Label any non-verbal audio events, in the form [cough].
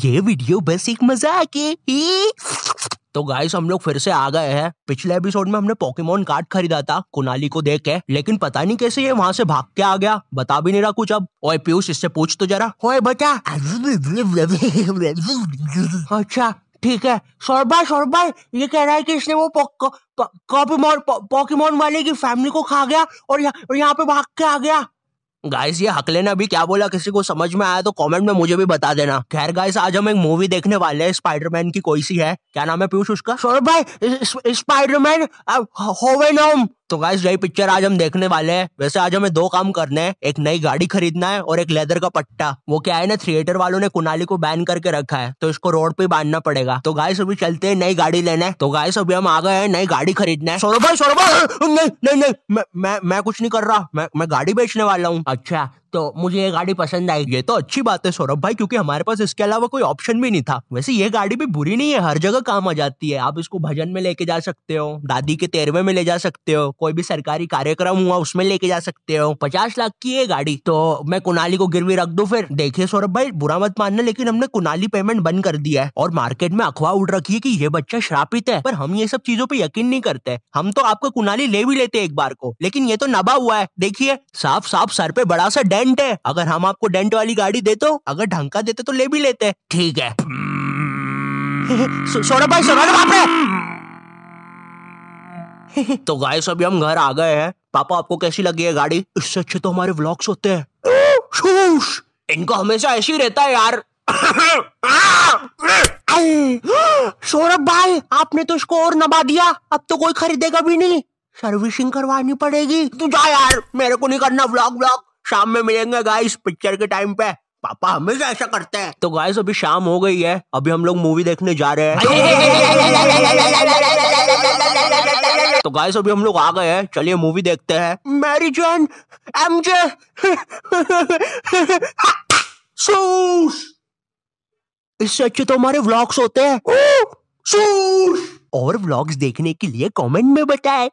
ये वीडियो बस एक मजाक है तो गाइस हम लोग फिर से आ गए हैं पिछले एपिसोड में हमने पोकेमोन कार्ड खरीदा था कुनाली को देख के लेकिन पता नहीं कैसे ये वहाँ से भाग के आ गया बता भी नहीं रहा कुछ अब ओए पीयूष इससे पूछ तो जरा ओए बचा अच्छा ठीक है सौरभा सौरभा ये कह रहा है कि इसने वो पोकेमोन पॉकीमोन वाले की फैमिली को खा गया और यहाँ पे भाग के आ गया गाइस ये हकले ने अभी क्या बोला किसी को समझ में आया तो कमेंट में मुझे भी बता देना खैर गाइस आज हम एक मूवी देखने वाले हैं स्पाइडरमैन की कोई सी है क्या नाम है पीयूष उसका सौरभ भाई स्पाइडरमैन होवेनोम तो गाइस यही पिक्चर आज हम देखने वाले हैं वैसे आज हमें दो काम करने हैं एक नई गाड़ी खरीदना है और एक लेदर का पट्टा वो क्या है ना थिएटर वालों ने कुनाली को बैन करके रखा है तो इसको रोड पे बांधना पड़ेगा तो गाइस अभी चलते हैं नई गाड़ी लेने तो गाइस अभी हम आ गए हैं नई गाड़ी खरीदना है सौरभ भाई सौरभ भाई नहीं नहीं नहीं मैं मैं कुछ नहीं कर रहा मैं मैं गाड़ी बेचने वाला हूँ अच्छा तो मुझे ये गाड़ी पसंद आई ये तो अच्छी बात है सौरभ भाई क्योंकि हमारे पास इसके अलावा कोई ऑप्शन भी नहीं था वैसे ये गाड़ी भी बुरी नहीं है हर जगह काम आ जाती है आप इसको भजन में लेके जा सकते हो दादी के तेरवे में ले जा सकते हो कोई भी सरकारी कार्यक्रम हुआ उसमें लेके जा सकते हो पचास लाख की ये गाड़ी तो मैं कुनाली को गिरवी रख दू फिर देखिए सौरभ भाई बुरा मत मानना लेकिन हमने कुनाली पेमेंट बंद कर दिया है और मार्केट में अखवा उड़ रखी है की ये बच्चा श्रापित है पर हम ये सब चीजों पर यकीन नहीं करते हम तो आपको कुनाली ले भी लेते एक बार को लेकिन ये तो नबा हुआ है देखिए साफ साफ सर पे बड़ा सा डे डेंट है अगर हम आपको डेंट वाली गाड़ी दे तो अगर ढंग का देते तो, तो ले भी लेते ठीक है [laughs] सौरभ भाई सौरभ बाप रे [laughs] तो गाय अभी हम घर आ गए हैं पापा आपको कैसी लगी है गाड़ी इससे अच्छे तो हमारे व्लॉग्स होते हैं इनको हमेशा ऐसे ही रहता है यार [laughs] सौरभ भाई आपने तो इसको और नबा दिया अब तो कोई खरीदेगा भी नहीं सर्विसिंग करवानी पड़ेगी तू जा यार मेरे को नहीं करना व्लॉग व्लॉग शाम में मिलेंगे गाइस पिक्चर के टाइम पे पापा हमेशा ऐसा करते हैं तो गाइस अभी शाम हो गई है अभी हम लोग मूवी देखने जा रहे हैं तो गाइस अभी हम लोग आ गए हैं चलिए मूवी देखते हैं मैरी जॉन एमजे सूस इससे अच्छे तो हमारे व्लॉग्स होते हैं और व्लॉग्स देखने के लिए कमेंट में बताएं